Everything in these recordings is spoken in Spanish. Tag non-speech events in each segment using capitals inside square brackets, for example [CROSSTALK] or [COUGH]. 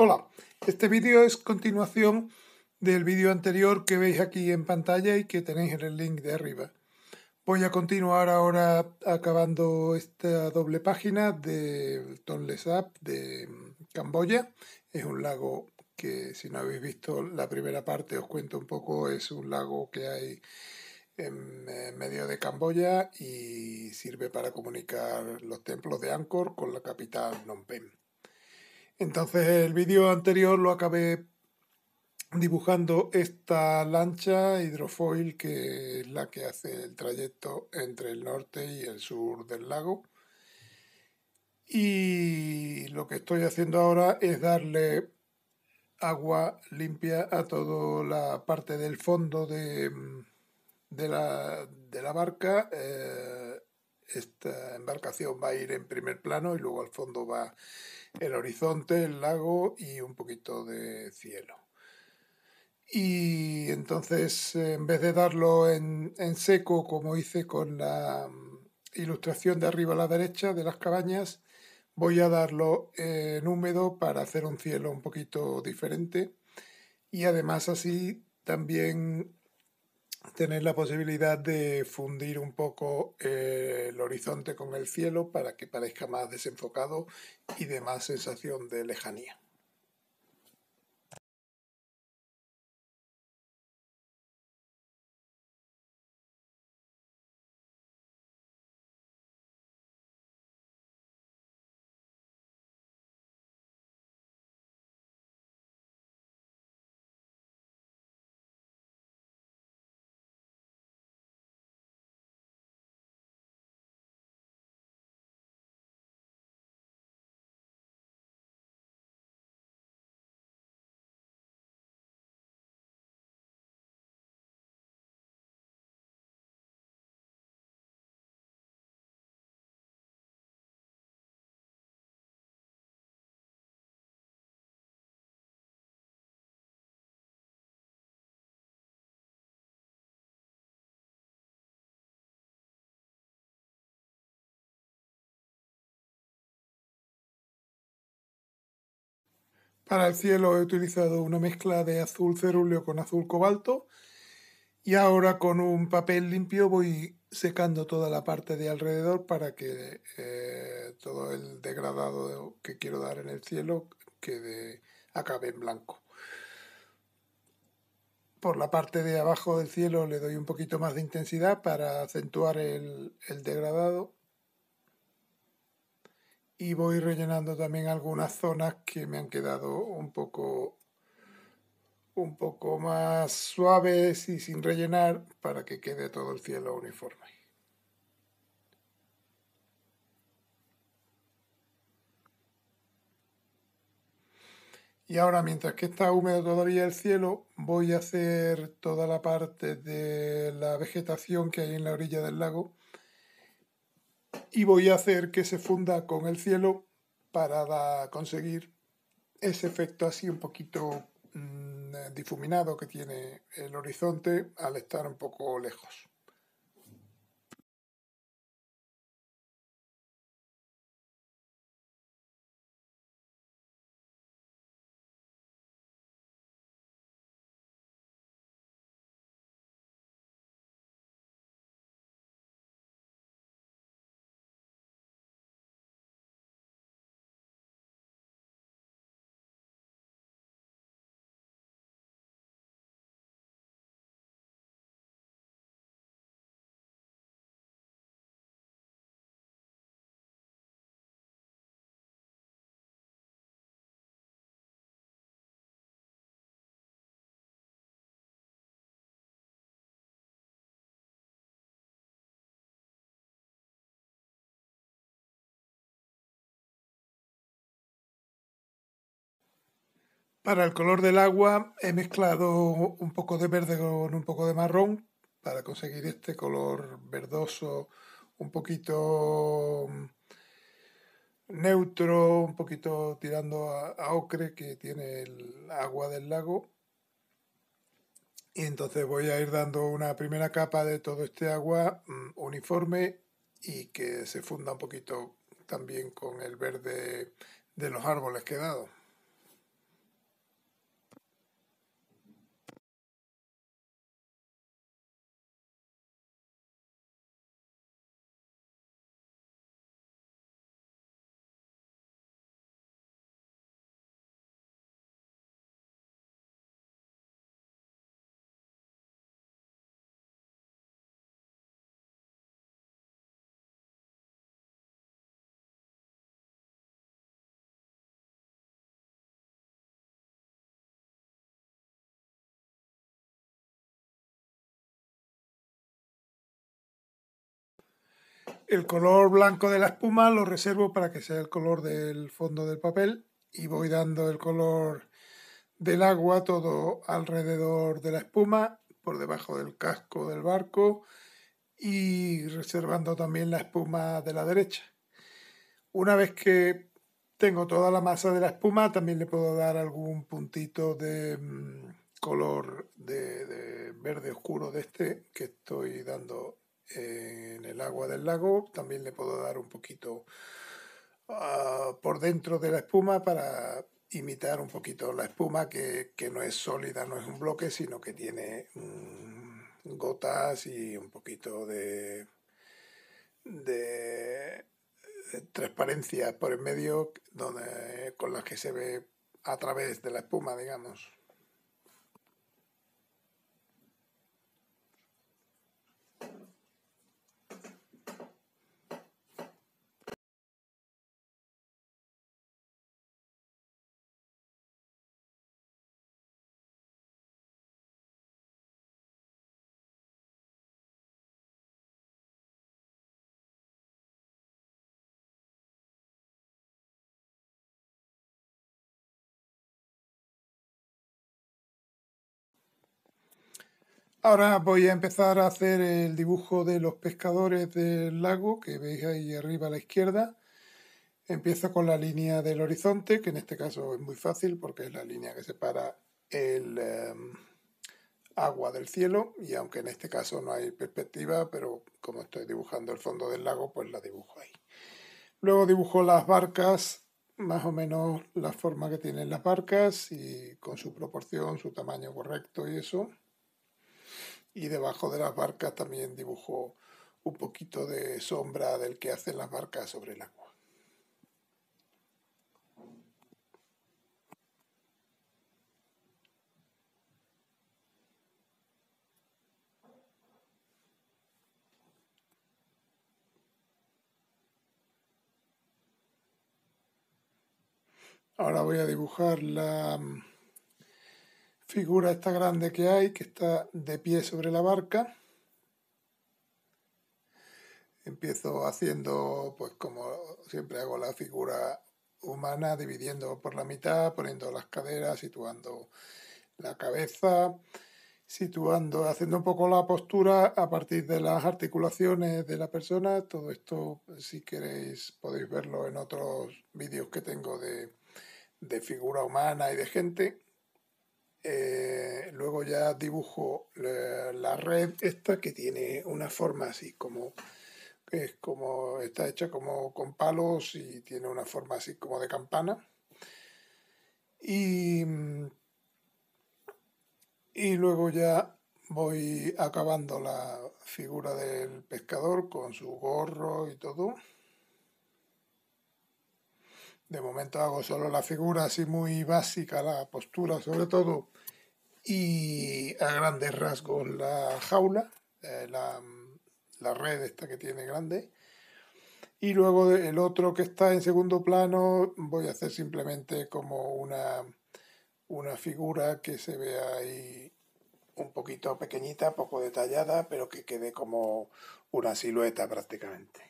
Hola, este vídeo es continuación del vídeo anterior que veis aquí en pantalla y que tenéis en el link de arriba. Voy a continuar ahora acabando esta doble página de Tonle Sap de Camboya. Es un lago que si no habéis visto la primera parte os cuento un poco, es un lago que hay en medio de Camboya y sirve para comunicar los templos de Angkor con la capital Phnom Penh. Entonces el vídeo anterior lo acabé dibujando esta lancha hidrofoil que es la que hace el trayecto entre el norte y el sur del lago. Y lo que estoy haciendo ahora es darle agua limpia a toda la parte del fondo de, la, barca. Eh, esta embarcación va a ir en primer plano y luego al fondo va el horizonte, el lago y un poquito de cielo. Y entonces, en vez de darlo en, seco, como hice con la mm, ilustración de arriba a la derecha de las cabañas, voy a darlo en húmedo para hacer un cielo un poquito diferente. Y además así también tener la posibilidad de fundir un poco eh, el horizonte con el cielo para que parezca más desenfocado y de más sensación de lejanía. Para el cielo he utilizado una mezcla de azul cerúleo con azul cobalto y ahora con un papel limpio voy secando toda la parte de alrededor para que eh, todo el degradado que quiero dar en el cielo quede acabe en blanco. Por la parte de abajo del cielo le doy un poquito más de intensidad para acentuar el degradado y voy rellenando también algunas zonas que me han quedado un poco un poco más suaves y sin rellenar para que quede todo el cielo uniforme. Y ahora, mientras que está húmedo todavía el cielo, voy a hacer toda la parte de la vegetación que hay en la orilla del lago y voy a hacer que se funda con el cielo para conseguir ese efecto así un poquito mm, difuminado que tiene el horizonte al estar un poco lejos. Para el color del agua he mezclado un poco de verde con un poco de marrón para conseguir este color verdoso un poquito mm, neutro, un poquito tirando a, ocre que tiene el agua del lago. Y entonces voy a ir dando una primera capa de todo este agua mm, uniforme y que se funda un poquito también con el verde de los árboles que dado. El color blanco de la espuma lo reservo para que sea el color del fondo del papel y voy dando el color del agua todo alrededor de la espuma, por debajo del casco del barco y reservando también la espuma de la derecha. Una vez que tengo toda la masa de la espuma, también le puedo dar algún puntito de mm, color de, verde oscuro de este que estoy dando en el agua del lago. También le puedo dar un poquito ah, por dentro de la espuma para imitar un poquito la espuma que, no es sólida, no es un bloque, sino que tiene mm, gotas y un poquito de, eh, transparencia por el medio donde, con las que se ve a través de la espuma, digamos. Ahora voy a empezar a hacer el dibujo de los pescadores del lago que veis ahí arriba a la izquierda. Empiezo con la línea del horizonte, que en este caso es muy fácil porque es la línea que separa el em, agua del cielo y aunque en este caso no hay perspectiva, pero como estoy dibujando el fondo del lago, pues la dibujo ahí. Luego dibujo las barcas, más o menos la forma que tienen las barcas y con su proporción, su tamaño correcto y eso y debajo de las barcas también dibujó un poquito de sombra del que hacen las barcas sobre el agua. Ahora voy a dibujar la mm, figura esta grande que hay, que está de pie sobre la barca. Empiezo haciendo, pues como siempre hago la figura humana, dividiendo por la mitad, poniendo las caderas, situando la cabeza, situando, haciendo un poco la postura a partir de las articulaciones de la persona. Todo esto, si queréis, podéis verlo en otros vídeos que tengo de, de figura humana y de gente. Eh, luego ya dibujo eh, la, red esta que tiene una forma así como es como está hecha como con palos y tiene una forma así como de campana y luego ya voy acabando la figura del pescador con su gorro y todo de momento hago solo la figura así muy básica, la postura sobre todo, y a grandes rasgos la jaula, eh, la, red esta que tiene grande. Y luego el otro que está en segundo plano voy a hacer simplemente como una, una figura que se vea ahí un poquito pequeñita, poco detallada, pero que quede como una silueta prácticamente.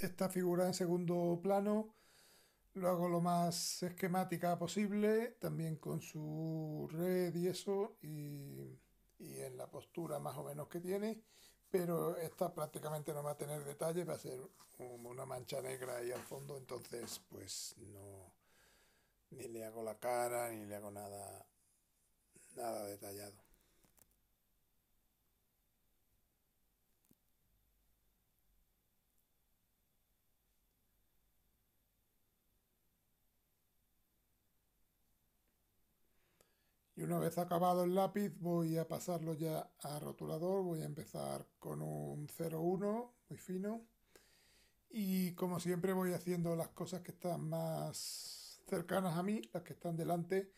esta figura en segundo plano lo hago lo más esquemática posible, también con su red y eso, y, en la postura más o menos que tiene, pero esta prácticamente no va a tener detalle, va a ser una mancha negra ahí al fondo, entonces pues no, ni le hago la cara, ni le hago nada, nada detallado. Y una vez acabado el lápiz voy a pasarlo ya a rotulador, voy a empezar con un 0,1 muy fino. Y como siempre voy haciendo las cosas que están más cercanas a mí, las que están delante,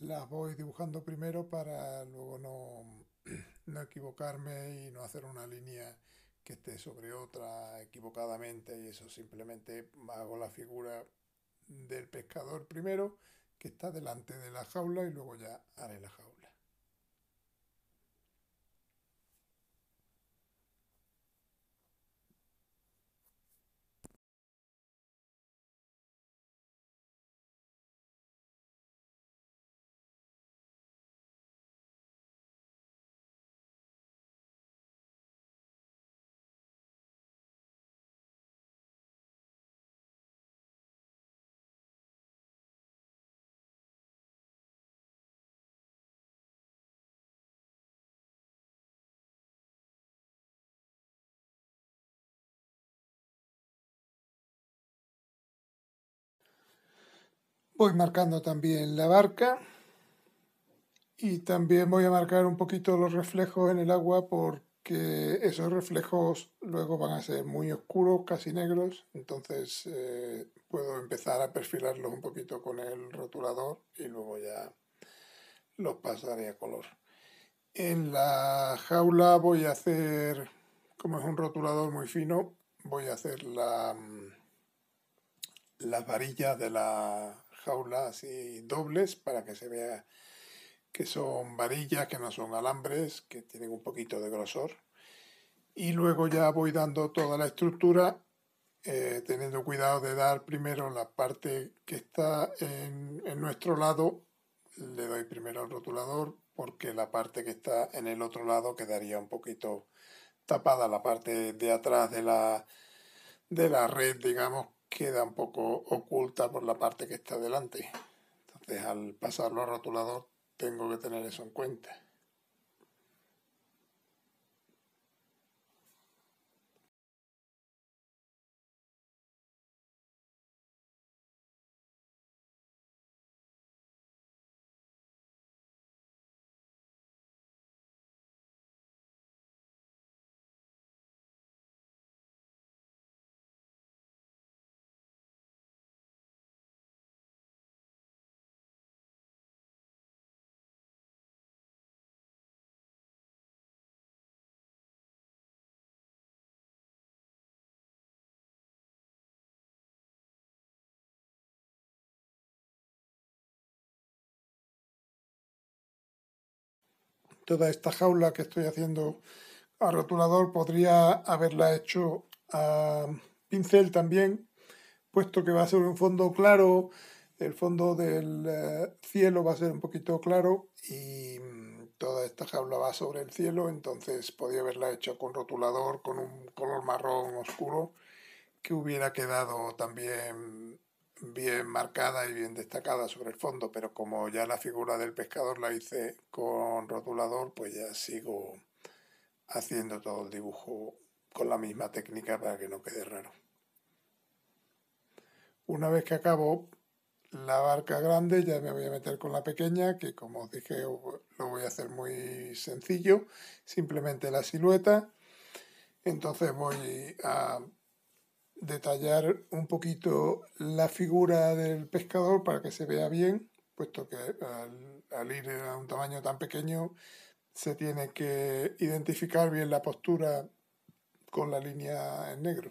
las voy dibujando primero para luego no, [CLEARS THROAT] no equivocarme y no hacer una línea que esté sobre otra equivocadamente y eso simplemente hago la figura del pescador primero que está delante de la jaula y luego ya haré la jaula. Voy marcando también la barca y también voy a marcar un poquito los reflejos en el agua porque esos reflejos luego van a ser muy oscuros, casi negros, entonces eh, puedo empezar a perfilarlos un poquito con el rotulador y luego ya los pasaré a color. En la jaula voy a hacer, como es un rotulador muy fino, voy a hacer la, mm, las varillas de la jaulas y dobles para que se vea que son varillas, que no son alambres, que tienen un poquito de grosor. Y luego ya voy dando toda la estructura, eh, teniendo cuidado de dar primero la parte que está en, nuestro lado, le doy primero al rotulador, porque la parte que está en el otro lado quedaría un poquito tapada, la parte de atrás de la, de la red, digamos, queda un poco oculta por la parte que está delante. Entonces al pasarlo a rotulador tengo que tener eso en cuenta. toda esta jaula que estoy haciendo a rotulador podría haberla hecho a pincel también, puesto que va a ser un fondo claro, el fondo del eh, cielo va a ser un poquito claro y mm, toda esta jaula va sobre el cielo, entonces podría haberla hecho con rotulador, con un color marrón oscuro, que hubiera quedado también bien marcada y bien destacada sobre el fondo, pero como ya la figura del pescador la hice con rotulador, pues ya sigo haciendo todo el dibujo con la misma técnica para que no quede raro. Una vez que acabo la barca grande, ya me voy a meter con la pequeña, que como os dije lo voy a hacer muy sencillo, simplemente la silueta. Entonces voy a detallar un poquito la figura del pescador para que se vea bien, puesto que al, ir a un tamaño tan pequeño se tiene que identificar bien la postura con la línea en negro.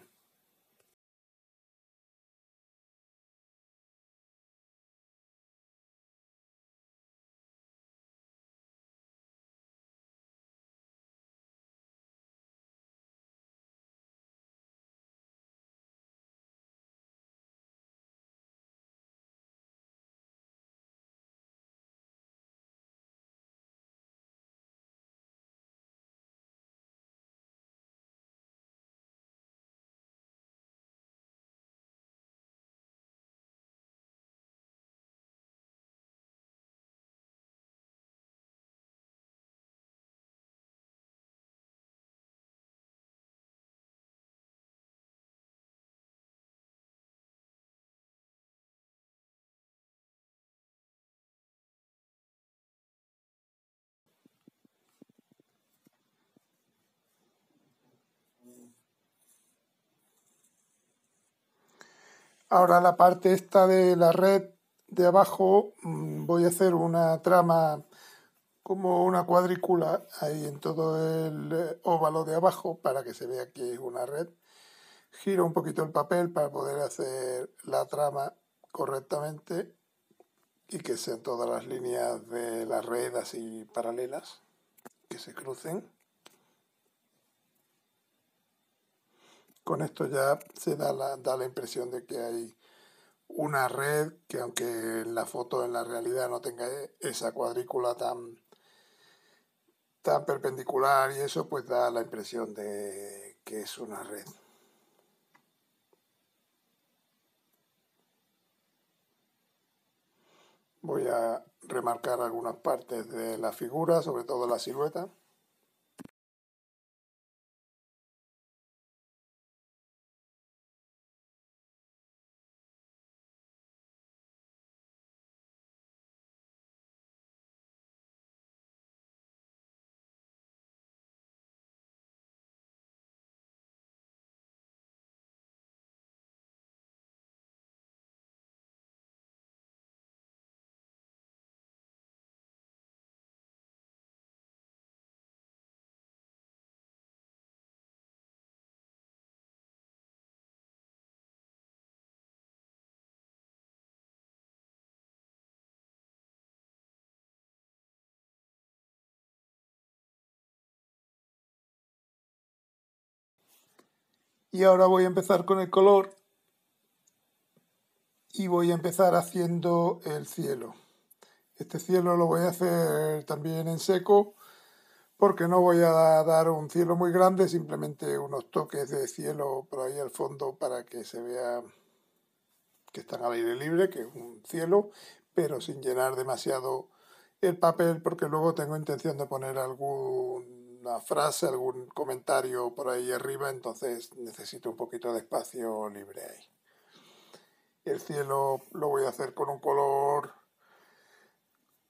Ahora la parte esta de la red de abajo mm, voy a hacer una trama como una cuadrícula ahí en todo el eh, óvalo de abajo para que se vea que es una red. Giro un poquito el papel para poder hacer la trama correctamente y que sean todas las líneas de la red así paralelas que se crucen. con esto ya se da la, impresión de que hay una red que aunque en la foto en la realidad no tenga e, esa cuadrícula tan, tan perpendicular y eso pues da la impresión de que es una red. Voy a remarcar algunas partes de la figura, sobre todo la silueta. Y ahora voy a empezar con el color y voy a empezar haciendo el cielo. Este cielo lo voy a hacer también en seco porque no voy a dar un cielo muy grande, simplemente unos toques de cielo por ahí al fondo para que se vea que están al aire libre, que es un cielo, pero sin llenar demasiado el papel porque luego tengo intención de poner algún alguna frase, algún comentario por ahí arriba, entonces necesito un poquito de espacio libre ahí. El cielo lo voy a hacer con un color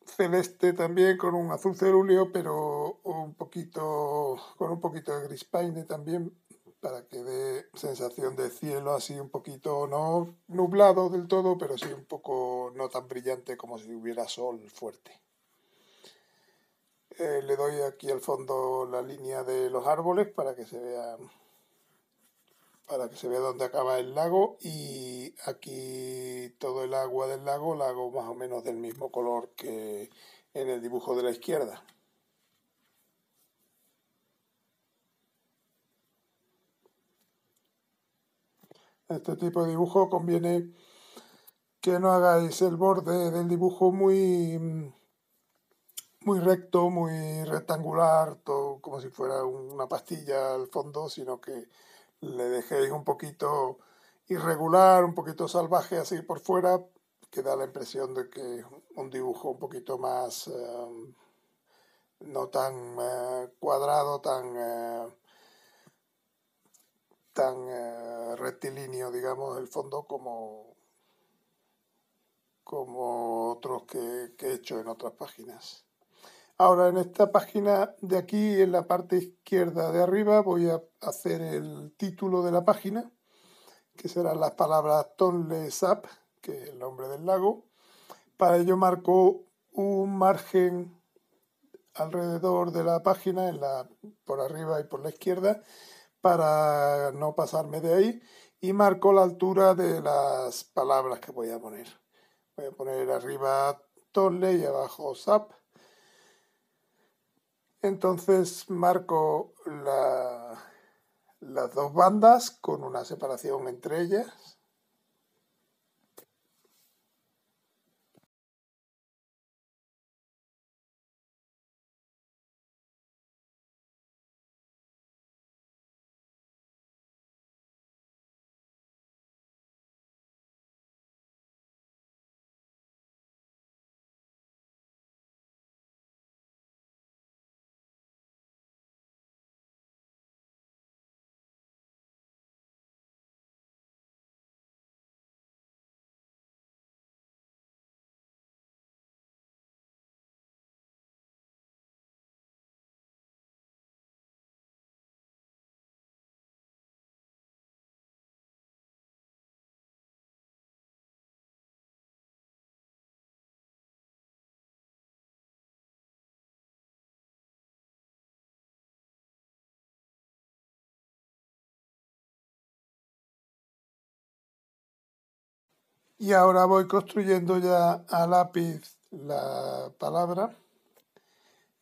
celeste también, con un azul cerúleo, pero un poquito, con un poquito de gris paine también, para que dé sensación de cielo así un poquito, no nublado del todo, pero sí un poco no tan brillante como si hubiera sol fuerte. Eh, le doy aquí al fondo la línea de los árboles para que se vea para que se vea dónde acaba el lago y aquí todo el agua del lago la hago más o menos del mismo color que en el dibujo de la izquierda. Este tipo de dibujo conviene que no hagáis el borde del dibujo muy muy recto, muy rectangular, todo como si fuera una pastilla al fondo, sino que le dejéis un poquito irregular, un poquito salvaje así por fuera, que da la impresión de que es un dibujo un poquito más, em, no tan eh, cuadrado, tan, eh, tan eh, rectilíneo, digamos, el fondo como, como otros que he hecho en otras páginas. Ahora en esta página de aquí, en la parte izquierda de arriba, voy a hacer el título de la página, que serán las palabras Tonle Sap, que es el nombre del lago. Para ello marco un margen alrededor de la página, en la, por arriba y por la izquierda, para no pasarme de ahí, y marco la altura de las palabras que voy a poner. Voy a poner arriba Tonle y abajo Sap entonces marco las dos bandas con una separación entre ellas Y ahora voy construyendo ya a lápiz la palabra.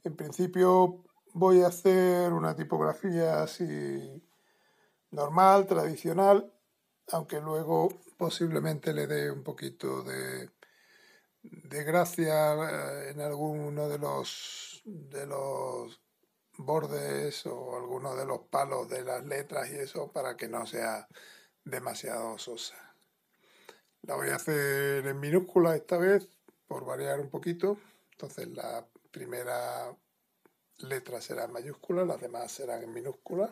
En principio voy a hacer una tipografía así normal, tradicional, aunque luego posiblemente le dé un poquito de, de gracia eh, en alguno de los, de los bordes o alguno de los palos de las letras y eso para que no sea demasiado sosa. La voy a hacer en minúscula esta vez, por variar un poquito. Entonces la primera letra será en mayúscula, las demás serán en minúsculas.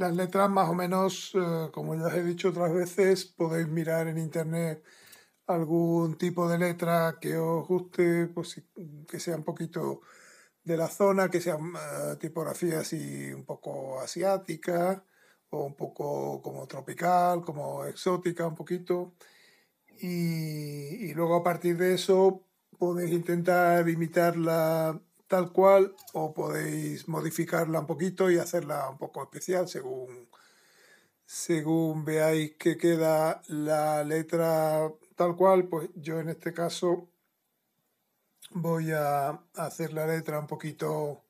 Las letras más o menos, eh, como ya os he dicho otras veces, podéis mirar en internet algún tipo de letra que os guste, pues que sea un poquito de la zona, que sea eh, tipografía así un poco asiática o un poco como tropical, como exótica un poquito. Y, y luego a partir de eso podéis intentar imitar la, tal cual o podéis modificarla un poquito y hacerla un poco especial según, según veáis que queda la letra tal cual, pues yo en este caso voy a hacer la letra un poquito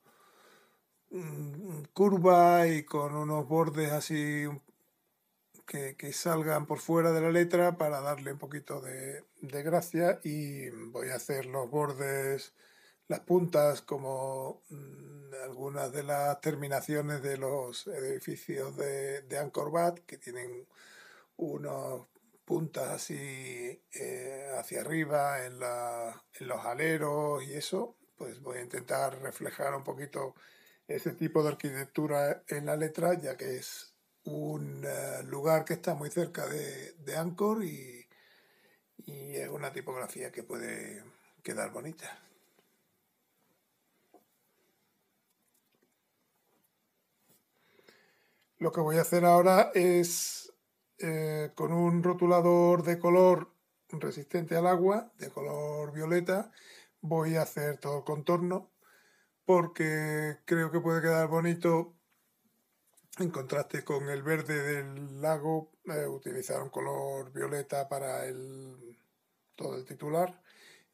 mm, curva y con unos bordes así que, salgan por fuera de la letra para darle un poquito de gracia y voy a hacer los bordes las puntas como mm, algunas de las terminaciones de los edificios de, de Angkor Wat, que tienen unas puntas así eh, hacia arriba en, los aleros y eso, pues voy a intentar reflejar un poquito ese tipo de arquitectura en la letra, ya que es un eh, lugar que está muy cerca de, Ancor Angkor y es una tipografía que puede quedar bonita. Lo que voy a hacer ahora es eh, con un rotulador de color resistente al agua, de color violeta, voy a hacer todo el contorno porque creo que puede quedar bonito en contraste con el verde del lago, eh, utilizar un color violeta para todo el titular.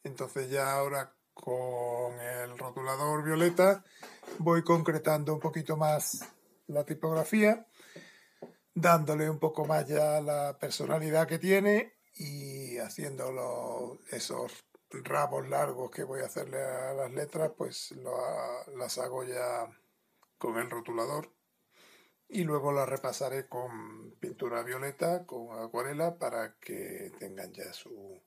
Entonces ya ahora con el rotulador violeta voy concretando un poquito más la tipografía, dándole un poco más ya la personalidad que tiene y haciendo esos rabos largos que voy a hacerle a las letras, pues las hago ya con el rotulador y luego las repasaré con pintura violeta, con acuarela, para que tengan ya su,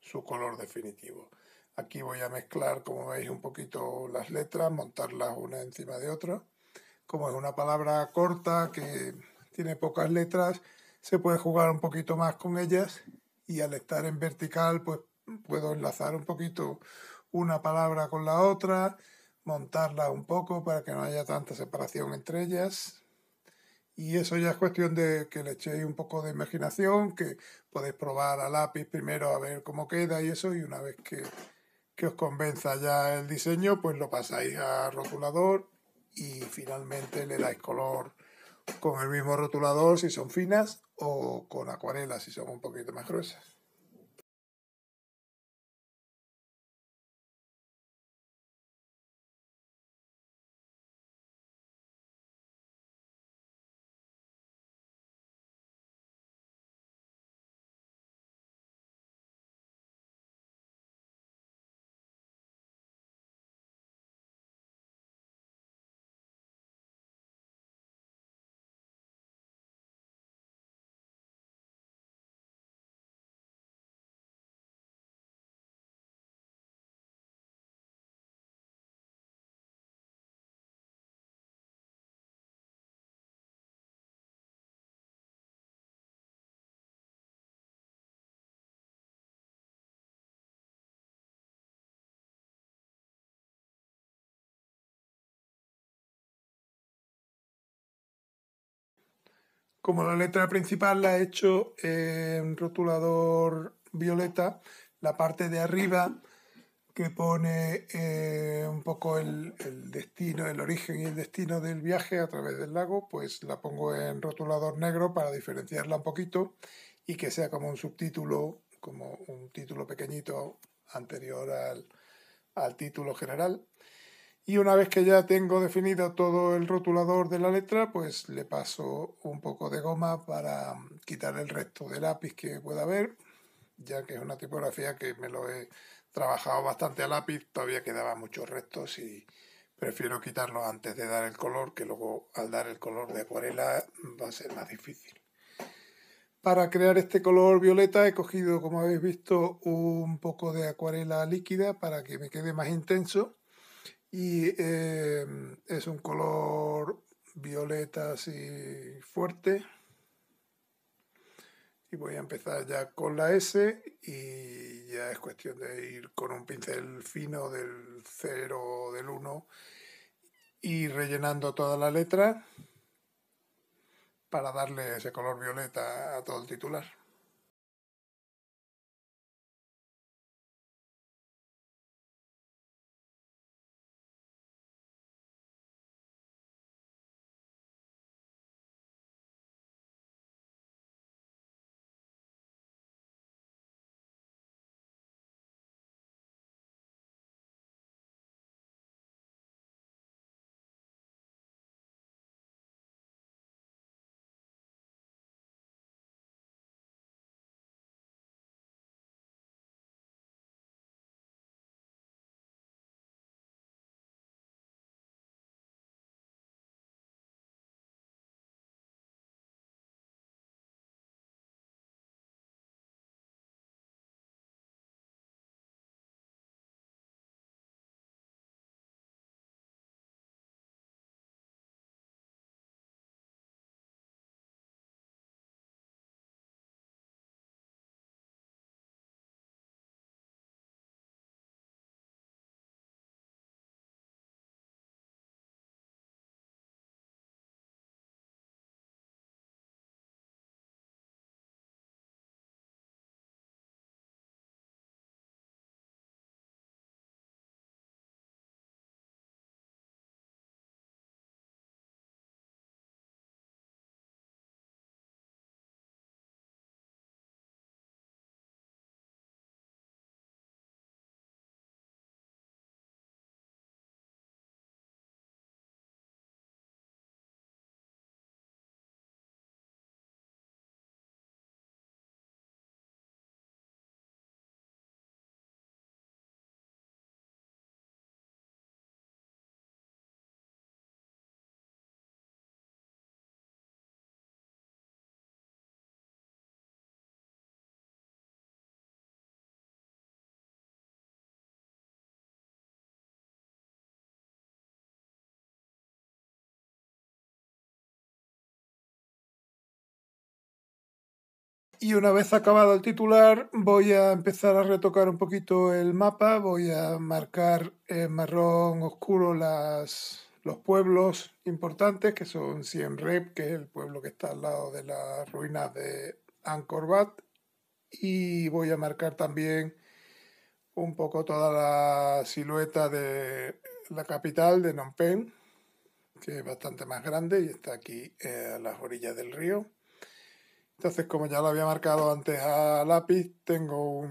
su color definitivo. Aquí voy a mezclar, como veis, un poquito las letras, montarlas una encima de otra como es una palabra corta que tiene pocas letras, se puede jugar un poquito más con ellas y al estar en vertical pues puedo enlazar un poquito una palabra con la otra, montarla un poco para que no haya tanta separación entre ellas. Y eso ya es cuestión de que le echéis un poco de imaginación, que podéis probar a lápiz primero a ver cómo queda y eso, y una vez que, que os convenza ya el diseño, pues lo pasáis a rotulador y finalmente le dais color con el mismo rotulador si son finas o con acuarelas si son un poquito más gruesas. Como la letra principal la he hecho en rotulador violeta, la parte de arriba que pone eh, un poco el, destino, el origen y el destino del viaje a través del lago, pues la pongo en rotulador negro para diferenciarla un poquito y que sea como un subtítulo, como un título pequeñito anterior al, al título general. Y una vez que ya tengo definido todo el rotulador de la letra, pues le paso un poco de goma para mm, quitar el resto de lápiz que pueda haber, ya que es una tipografía que me lo he trabajado bastante a lápiz, todavía quedaba muchos restos y prefiero quitarlo antes de dar el color, que luego al dar el color de acuarela mm, va a ser más difícil. Para crear este color violeta he cogido, como habéis visto, un poco de acuarela líquida para que me quede más intenso y em, es un color violeta así fuerte y voy a empezar ya con la S y ya es cuestión de ir con un pincel fino del 0 o del 1 y rellenando toda la letra para darle ese color violeta a todo el titular. Y una vez acabado el titular, voy a empezar a retocar un poquito el mapa, voy a marcar en marrón oscuro las, los pueblos importantes, que son Siem Reap, que es el pueblo que está al lado de las ruinas de Angkor Wat, y voy a marcar también un poco toda la silueta de la capital de Phnom Penh, que es bastante más grande y está aquí eh, a las orillas del río. Entonces, como ya lo había marcado antes a lápiz, tengo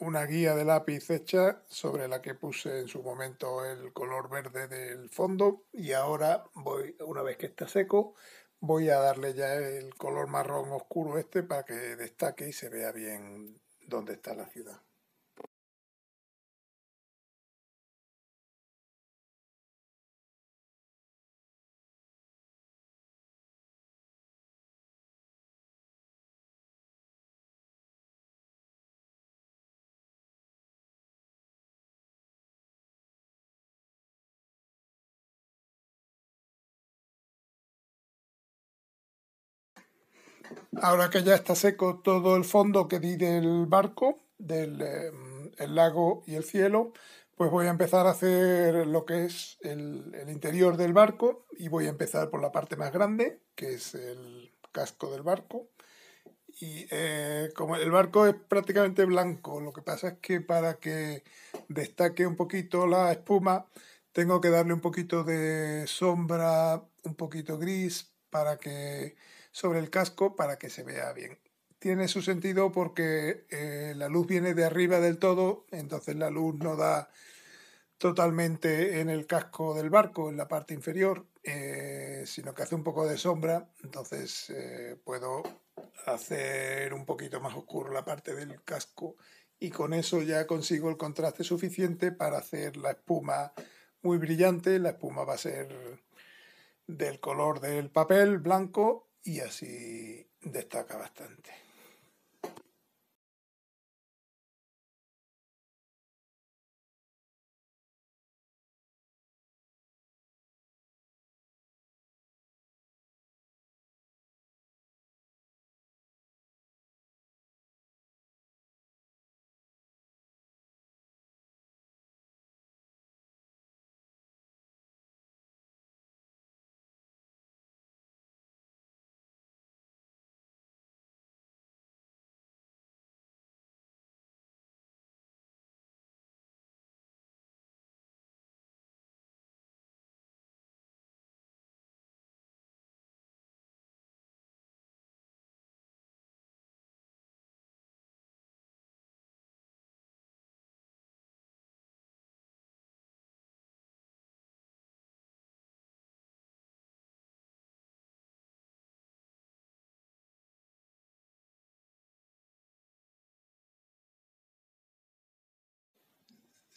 una guía de lápiz hecha sobre la que puse en su momento el color verde del fondo y ahora voy, una vez que está seco, voy a darle ya el color marrón oscuro este para que destaque y se vea bien dónde está la ciudad. Ahora que ya está seco todo el fondo que di del barco, del eh, lago y el cielo, pues voy a empezar a hacer lo que es el, interior del barco y voy a empezar por la parte más grande, que es el casco del barco. Y eh, como el barco es prácticamente blanco, lo que pasa es que para que destaque un poquito la espuma, tengo que darle un poquito de sombra, un poquito gris, para que sobre el casco para que se vea bien. Tiene su sentido porque eh, la luz viene de arriba del todo, entonces la luz no da totalmente en el casco del barco, en la parte inferior, eh, sino que hace un poco de sombra, entonces eh, puedo hacer un poquito más oscuro la parte del casco y con eso ya consigo el contraste suficiente para hacer la espuma muy brillante. La espuma va a ser del color del papel blanco y así destaca bastante.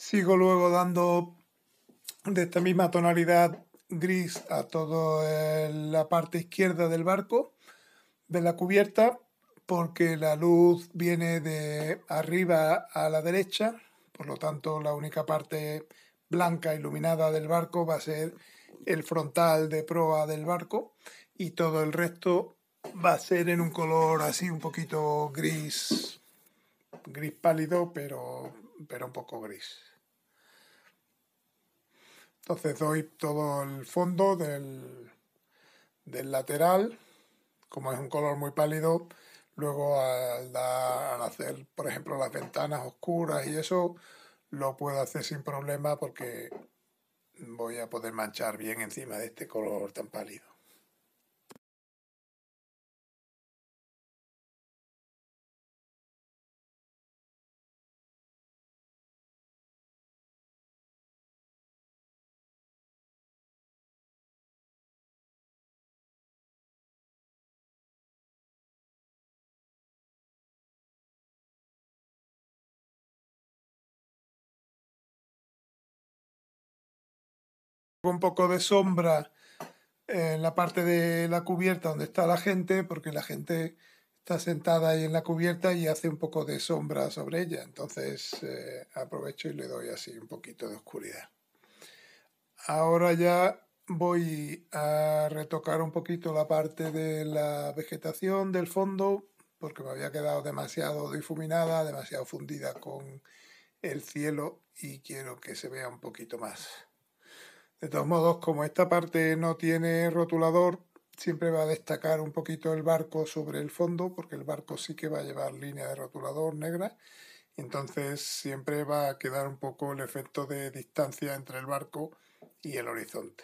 Sigo luego dando de esta misma tonalidad gris a toda la parte izquierda del barco, de la cubierta, porque la luz viene de arriba a la derecha, por lo tanto la única parte blanca iluminada del barco va a ser el frontal de proa del barco y todo el resto va a ser en un color así un poquito gris, gris pálido, pero, pero un poco gris. Entonces doy todo el fondo del, lateral, como es un color muy pálido, luego al, hacer, por ejemplo, las ventanas oscuras y eso, lo puedo hacer sin problema porque voy a poder manchar bien encima de este color tan pálido. un poco de sombra en la parte de la cubierta donde está la gente, porque la gente está sentada ahí en la cubierta y hace un poco de sombra sobre ella. Entonces eh, aprovecho y le doy así un poquito de oscuridad. Ahora ya voy a retocar un poquito la parte de la vegetación del fondo, porque me había quedado demasiado difuminada, demasiado fundida con el cielo y quiero que se vea un poquito más. De todos modos, como esta parte no tiene rotulador, siempre va a destacar un poquito el barco sobre el fondo, porque el barco sí que va a llevar línea de rotulador negra. Entonces siempre va a quedar un poco el efecto de distancia entre el barco y el horizonte.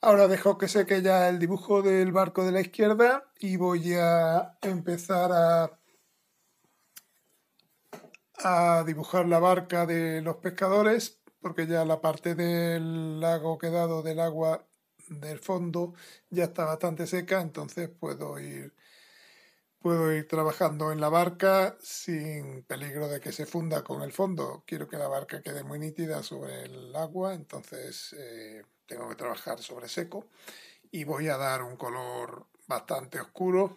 Ahora dejo que seque ya el dibujo del barco de la izquierda y voy a empezar a, a dibujar la barca de los pescadores porque ya la parte del lago quedado del agua del fondo ya está bastante seca, entonces puedo ir puedo ir trabajando en la barca sin peligro de que se funda con el fondo. Quiero que la barca quede muy nítida sobre el agua, entonces eh, tengo que trabajar sobre seco y voy a dar un color bastante oscuro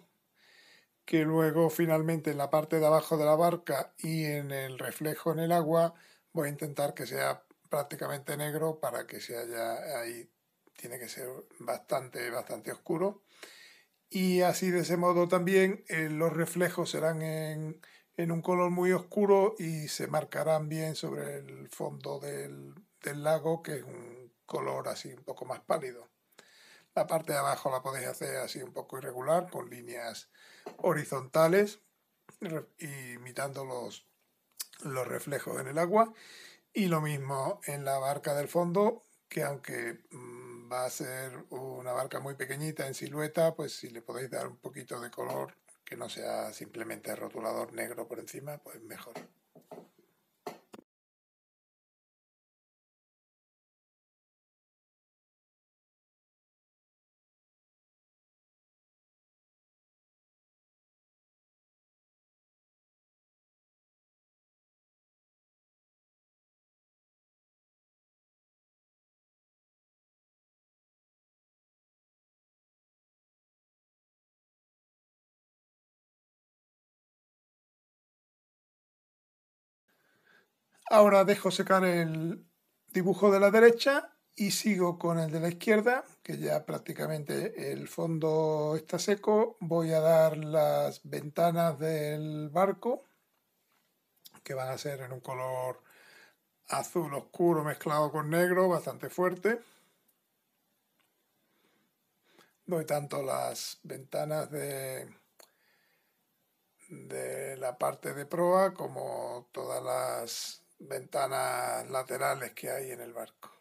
que luego finalmente en la parte de abajo de la barca y en el reflejo en el agua voy a intentar que sea prácticamente negro para que se haya ahí tiene que ser bastante bastante oscuro y así de ese modo también eh, los reflejos serán en, un color muy oscuro y se marcarán bien sobre el fondo del, del lago que color así un poco más pálido. La parte de abajo la podéis hacer así un poco irregular, con líneas horizontales, imitando los, los reflejos en el agua. Y lo mismo en la barca del fondo, que aunque mm, va a ser una barca muy pequeñita en silueta, pues si le podéis dar un poquito de color, que no sea simplemente rotulador negro por encima, pues mejor. Ahora dejo secar el dibujo de la derecha y sigo con el de la izquierda, que ya prácticamente el fondo está seco. Voy a dar las ventanas del barco, que van a ser en un color azul oscuro mezclado con negro, bastante fuerte. Doy tanto las ventanas de, de la parte de proa como todas las ventanas laterales que hay en el barco.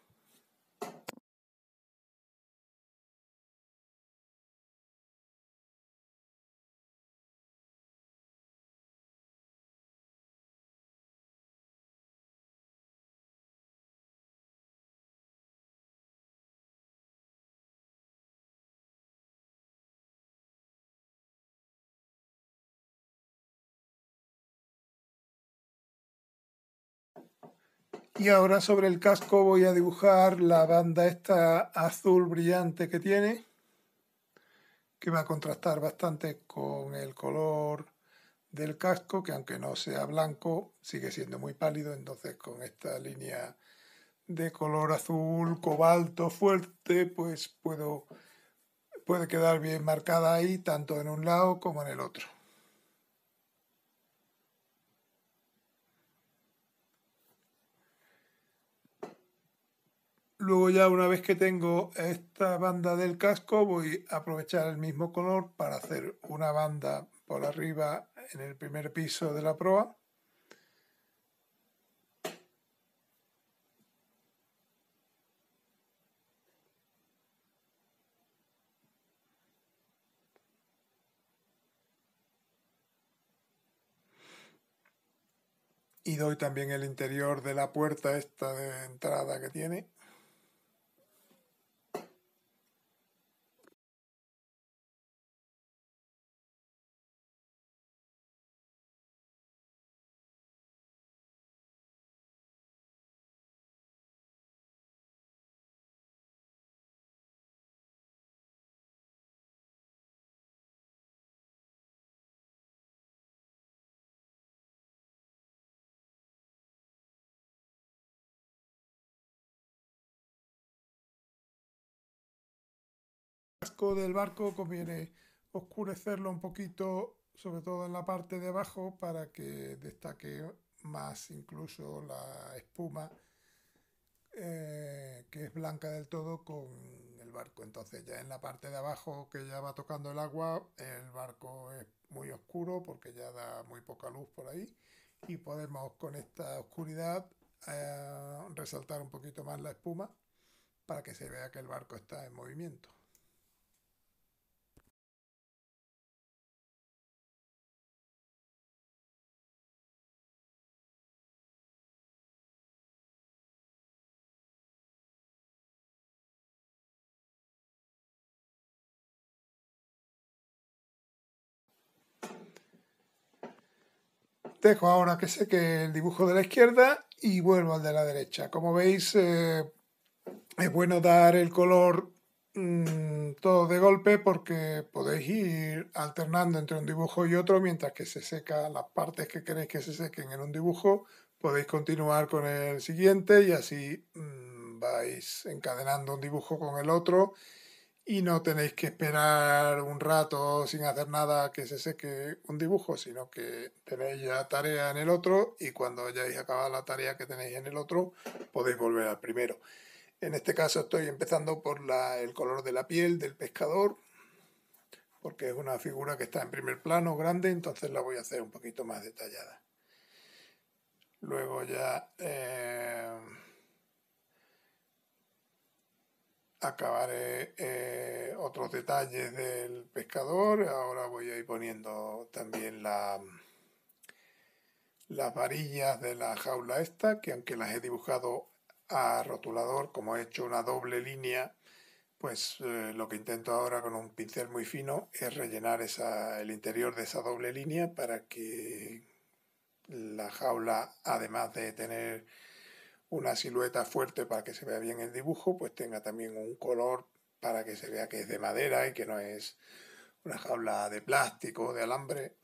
Y ahora sobre el casco voy a dibujar la banda esta azul brillante que tiene, que va a contrastar bastante con el color del casco, que aunque no sea blanco, sigue siendo muy pálido, entonces con esta línea de color azul cobalto fuerte, pues puedo, puede quedar bien marcada ahí, tanto en un lado como en el otro. Luego ya una vez que tengo esta banda del casco, voy a aprovechar el mismo color para hacer una banda por arriba en el primer piso de la proa. y doy también el interior de la puerta esta de entrada que tiene El casco del barco conviene oscurecerlo un poquito, sobre todo en la parte de abajo, para que destaque más incluso la espuma eh, que es blanca del todo con el barco. Entonces ya en la parte de abajo que ya va tocando el agua, el barco es muy oscuro porque ya da muy poca luz por ahí y podemos con esta oscuridad eh, resaltar un poquito más la espuma para que se vea que el barco está en movimiento. dejo ahora que seque el dibujo de la izquierda y vuelvo al de la derecha. Como veis, eh, es bueno dar el color mm, todo de golpe porque podéis ir alternando entre un dibujo y otro mientras que se seca las partes que queréis que se sequen en un dibujo. Podéis continuar con el siguiente y así mm, vais encadenando un dibujo con el otro y no tenéis que esperar un rato sin hacer nada que se seque un dibujo, sino que tenéis ya tarea en el otro y cuando hayáis acabado la tarea que tenéis en el otro podéis volver al primero. En este caso estoy empezando por el color de la piel del pescador, porque es una figura que está en primer plano grande, entonces la voy a hacer un poquito más detallada. Luego ya... Eh, acabaré eh, otros detalles del pescador. Ahora voy a ir poniendo también las varillas de la jaula esta, que aunque las he dibujado a rotulador, como he hecho una doble línea, pues eh, lo que intento ahora con un pincel muy fino es rellenar esa, el interior de esa doble línea para que la jaula, además de tener una silueta fuerte para que se vea bien el dibujo, pues tenga también un color para que se vea que es de madera y que no es una jaula de plástico o de alambre.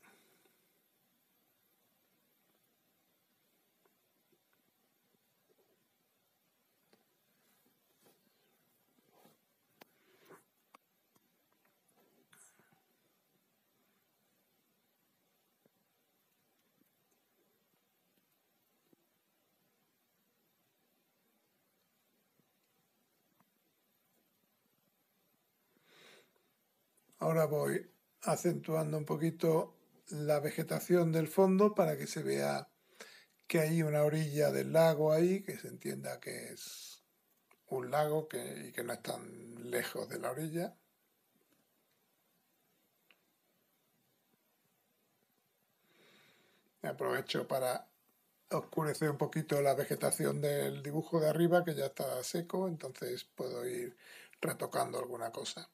Ahora voy acentuando un poquito la vegetación del fondo para que se vea que hay una orilla del lago ahí, que se entienda que es un lago y que no es tan lejos de la orilla. Aprovecho para oscurecer un poquito la vegetación del dibujo de arriba, que ya está seco, entonces puedo ir retocando alguna cosa.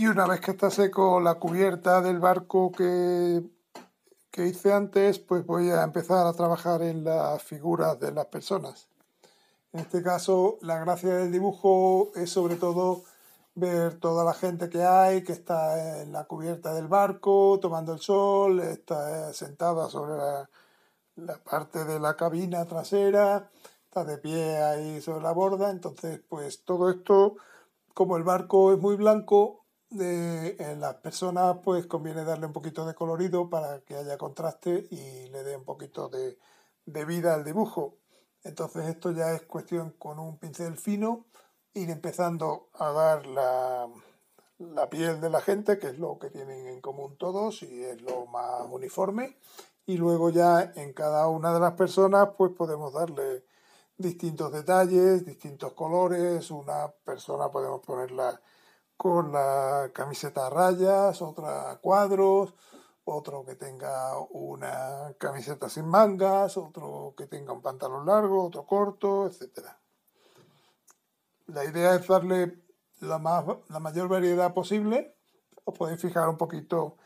Y una vez que está seco la cubierta del barco que, que hice antes, pues voy a empezar a trabajar en las figuras de las personas. En este caso, la gracia del dibujo es sobre todo ver toda la gente que hay, que está en la cubierta del barco, tomando el sol, está sentada sobre la, la, parte de la cabina trasera, está de pie ahí sobre la borda. Entonces, pues todo esto, como el barco es muy blanco, en las personas pues conviene darle un poquito de colorido para que haya contraste y le dé un poquito de, vida al dibujo. Entonces esto ya es cuestión con un pincel fino, ir empezando a dar la, la piel de la gente, que es lo que tienen en común todos y es lo más uniforme. Y luego ya en cada una de las personas pues podemos darle distintos detalles, distintos colores. Una persona podemos ponerla con la camiseta a rayas, otra a cuadros, otro que tenga una camiseta sin mangas, otro que tenga un pantalón largo, otro corto, etc. La idea es darle la, la mayor variedad posible. Os podéis fijar un poquito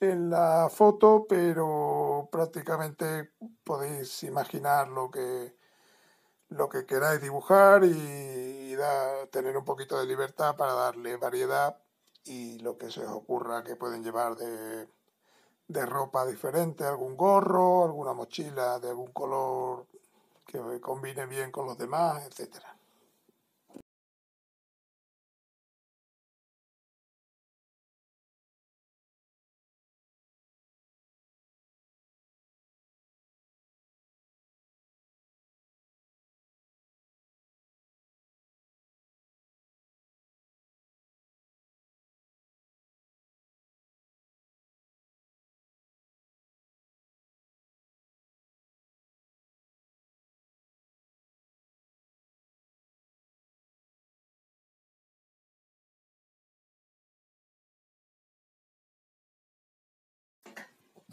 en la foto, pero prácticamente podéis imaginar lo que, lo que queráis dibujar y tener un poquito de libertad para darle variedad y lo que se os ocurra que pueden llevar de, de ropa diferente, algún gorro, alguna mochila de algún color que combine bien con los demás, etcétera.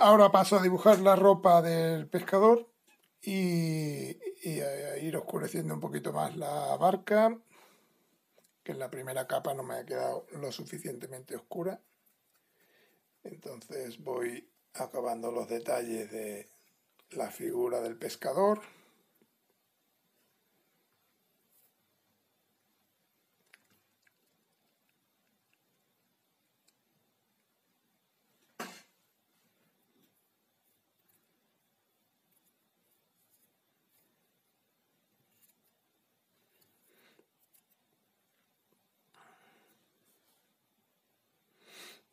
Ahora paso a dibujar la ropa del pescador y, a eh, ir oscureciendo un poquito más la barca, que en la primera capa no me ha quedado lo suficientemente oscura. Entonces voy acabando los detalles de la figura del pescador.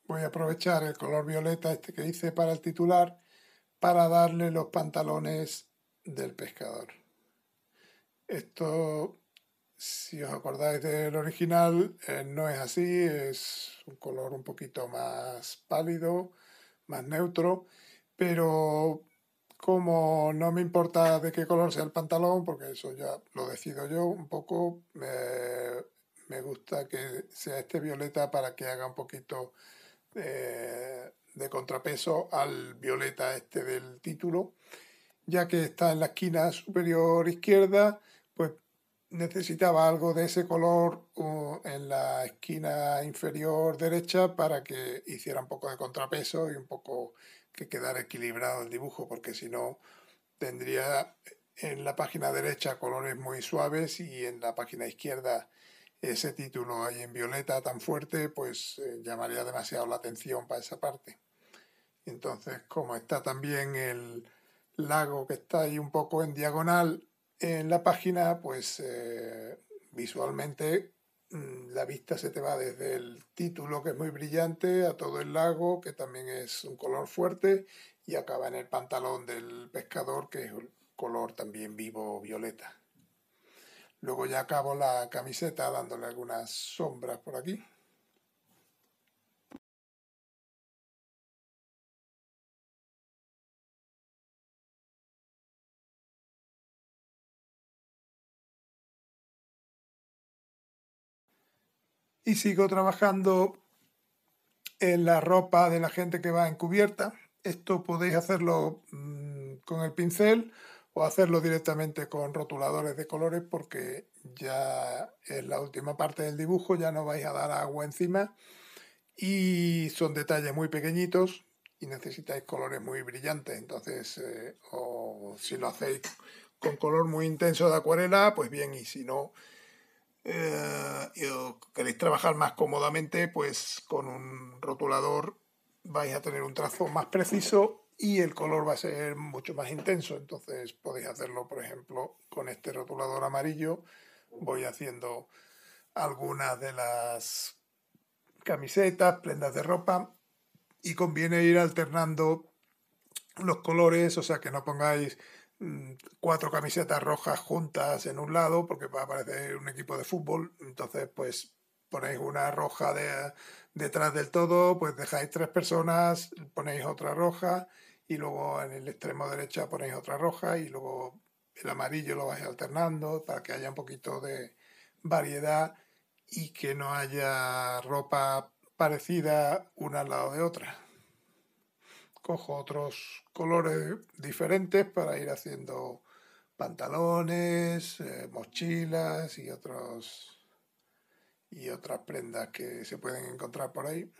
voy a aprovechar el color violeta este que hice para el titular para darle los pantalones del pescador. Esto, si os acordáis del original, eh, no es así, es un color un poquito más pálido, más neutro, pero como no me importa de qué color sea el pantalón, porque eso ya lo decido yo un poco, me gusta que sea este violeta para que haga un poquito eh, de contrapeso al violeta este del título, ya que está en la esquina superior izquierda, pues necesitaba algo de ese color uh, en la esquina inferior derecha para que hiciera un poco de contrapeso y un poco que quedara equilibrado el dibujo, porque si no tendría en la página derecha colores muy suaves y en la página izquierda ese título ahí en violeta tan fuerte, pues eh, llamaría demasiado la atención para esa parte. Entonces, como está también el lago que está ahí un poco en diagonal en la página, pues eh, visualmente mm, la vista se te va desde el título que es muy brillante a todo el lago que también es un color fuerte y acaba en el pantalón del pescador que es un color también vivo violeta. Luego ya acabo la camiseta dándole algunas sombras por aquí. Y sigo trabajando en la ropa de la gente que va encubierta. Esto podéis hacerlo mm, con el pincel o hacerlo directamente con rotuladores de colores porque ya en la última parte del dibujo ya no vais a dar agua encima y son detalles muy pequeñitos y necesitáis colores muy brillantes entonces eh, o si lo hacéis con color muy intenso de acuarela pues bien y si no eh, queréis trabajar más cómodamente pues con un rotulador vais a tener un trazo más preciso y el color va a ser mucho más intenso. Entonces podéis hacerlo, por ejemplo, con este rotulador amarillo. Voy haciendo algunas de las camisetas, prendas de ropa y conviene ir alternando los colores, o sea que no pongáis mm, cuatro camisetas rojas juntas en un lado porque va a parecer un equipo de fútbol, entonces pues ponéis una roja detrás del todo, pues dejáis tres personas, ponéis otra roja y luego en el extremo derecha ponéis otra roja y luego el amarillo lo vais alternando para que haya un poquito de variedad y que no haya ropa parecida una al lado de otra. Cojo otros colores diferentes para ir haciendo pantalones, eh, mochilas y otros y otras prendas que se pueden encontrar por ahí.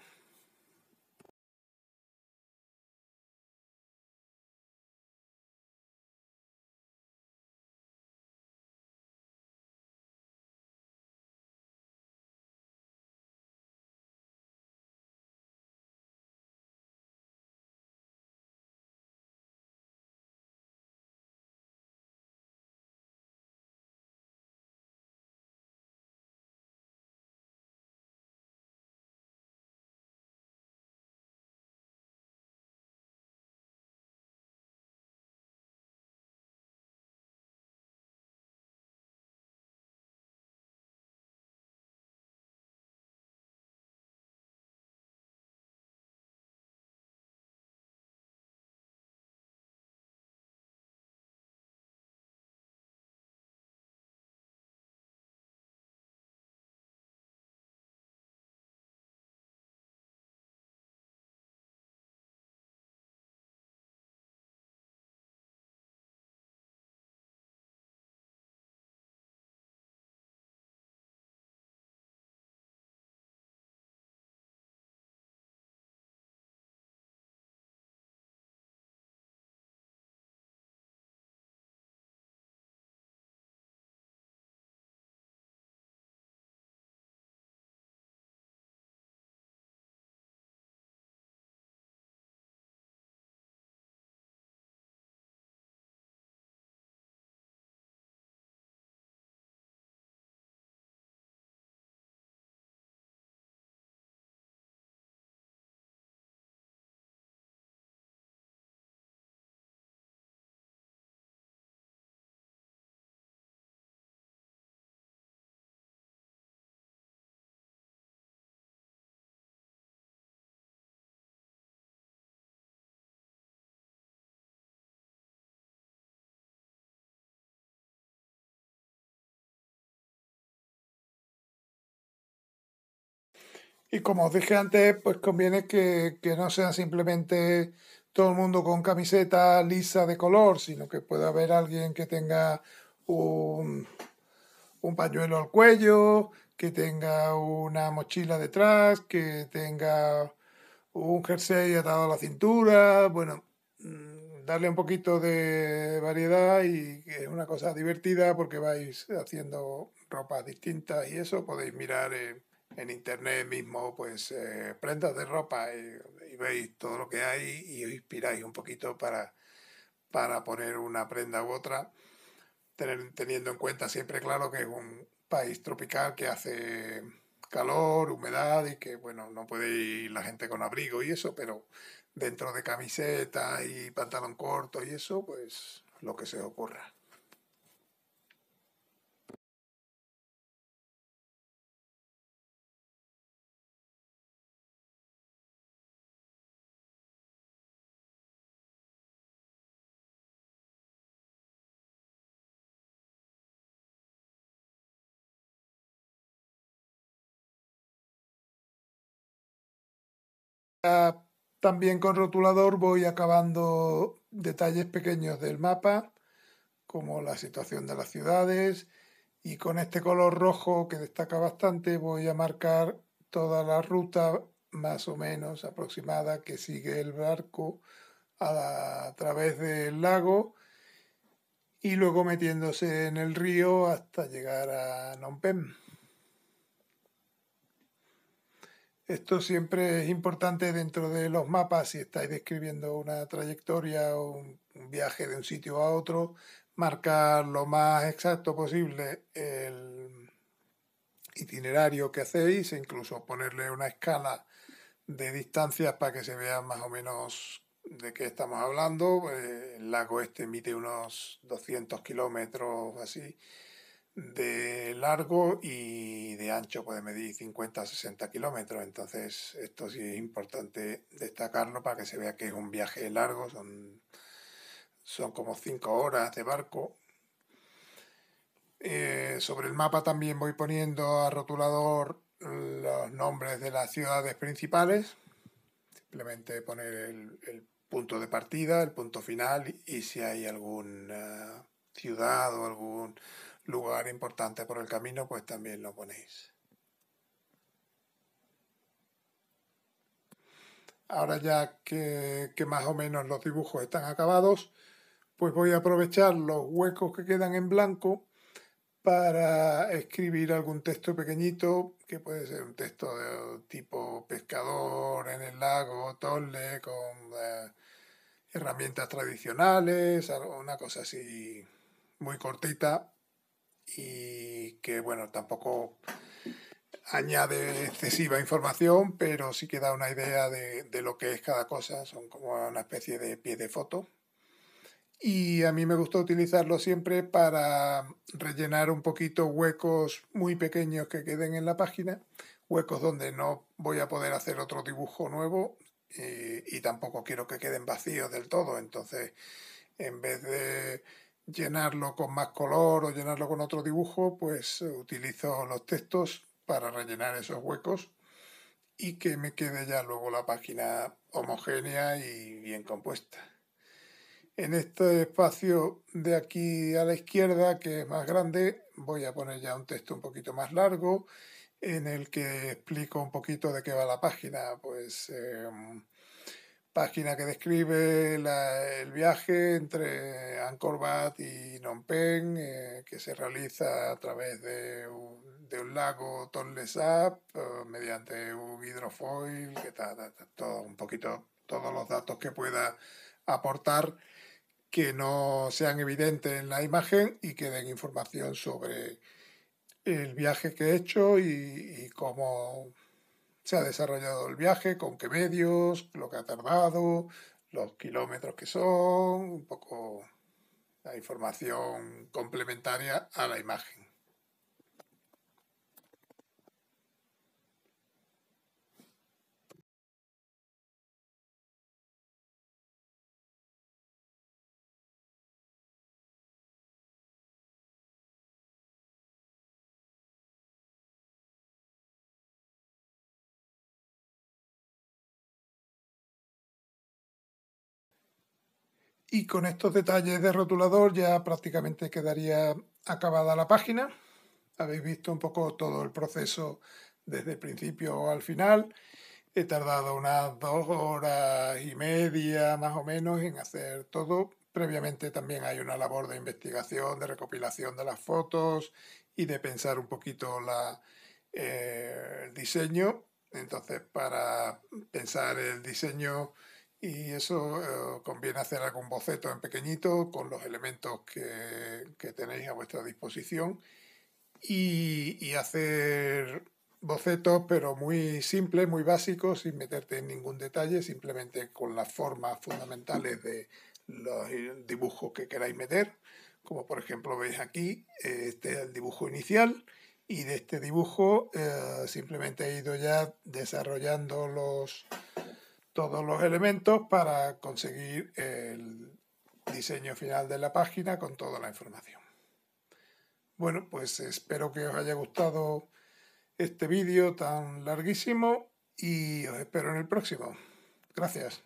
Y como os dije antes, pues conviene que, no sea simplemente todo el mundo con camiseta lisa de color, sino que pueda haber alguien que tenga un, pañuelo al cuello, que tenga una mochila detrás, que tenga un jersey atado a la cintura, bueno, mm, darle un poquito de variedad y es una cosa divertida porque vais haciendo ropas distintas y eso podéis mirar en internet mismo, pues eh, prendas de ropa eh, y, veis todo lo que hay y os inspiráis un poquito para, para poner una prenda u otra, teniendo en cuenta siempre claro que es un país tropical que hace calor, humedad y que, bueno, no puede ir la gente con abrigo y eso, pero dentro de camiseta y pantalón corto y eso, pues lo que se os ocurra. Ah, también con rotulador voy acabando detalles pequeños del mapa, como la situación de las ciudades, y con este color rojo que destaca bastante voy a marcar toda la ruta más o menos aproximada que sigue el barco a, través del lago y luego metiéndose en el río hasta llegar a Phnom Esto siempre es importante dentro de los mapas, si estáis describiendo una trayectoria o un viaje de un sitio a otro, marcar lo más exacto posible el itinerario que hacéis e incluso ponerle una escala de distancias para que se vea más o menos de qué estamos hablando. Eh, el lago este emite unos 200 kilómetros así de largo y de ancho puede medir 50 a 60 kilómetros. Entonces, esto sí es importante destacarlo para que se vea que es un viaje largo, son, son como 5 horas de barco. Eh, sobre el mapa también voy poniendo a rotulador los nombres de las ciudades principales. Simplemente poner el, punto de partida, el punto final y si hay algún ciudad o algún lugar importante por el camino, pues también lo ponéis. Ahora ya que, más o menos los dibujos están acabados, pues voy a aprovechar los huecos que quedan en blanco para escribir algún texto pequeñito, que puede ser un texto de tipo pescador en el lago, tolle, con eh, herramientas tradicionales, una cosa así muy cortita y que, bueno, tampoco añade excesiva información, pero sí que da una idea de, lo que es cada cosa. Son como una especie de pie de foto. Y a mí me gustó utilizarlo siempre para rellenar un poquito huecos muy pequeños que queden en la página, huecos donde no voy a poder hacer otro dibujo nuevo eh, y tampoco quiero que queden vacíos del todo. Entonces, en vez de llenarlo con más color o llenarlo con otro dibujo, pues eh, utilizo los textos para rellenar esos huecos y que me quede ya luego la página homogénea y bien compuesta. En este espacio de aquí a la izquierda, que es más grande, voy a poner ya un texto un poquito más largo en el que explico un poquito de qué va la página. Pues em, página que describe el viaje entre Angkor Wat y Phnom Penh, eh, que se realiza a través de un, lago Tonle Sap, eh, mediante un hidrofoil, que está todo, un poquito todos los datos que pueda aportar que no sean evidentes en la imagen y que den información sobre el viaje que he hecho y cómo se ha desarrollado el viaje, con qué medios, lo que ha tardado, los kilómetros que son, un poco la información complementaria a la imagen. Y con estos detalles de rotulador ya prácticamente quedaría acabada la página. Habéis visto un poco todo el proceso desde el principio al final. He tardado unas dos horas y media más o menos en hacer todo. Previamente también hay una labor de investigación, de recopilación de las fotos y de pensar un poquito eh, el diseño. Entonces, para pensar el diseño y eso eh, conviene hacer algún boceto en pequeñito con los elementos que, tenéis a vuestra disposición y, hacer bocetos pero muy simples, muy básicos, sin meterte en ningún detalle, simplemente con las formas fundamentales de los dibujos que queráis meter, como por ejemplo veis aquí, este es el dibujo inicial y de este dibujo eh, simplemente he ido ya desarrollando los todos los elementos para conseguir el diseño final de la página con toda la información. Bueno, pues espero que os haya gustado este vídeo tan larguísimo y os espero en el próximo. Gracias.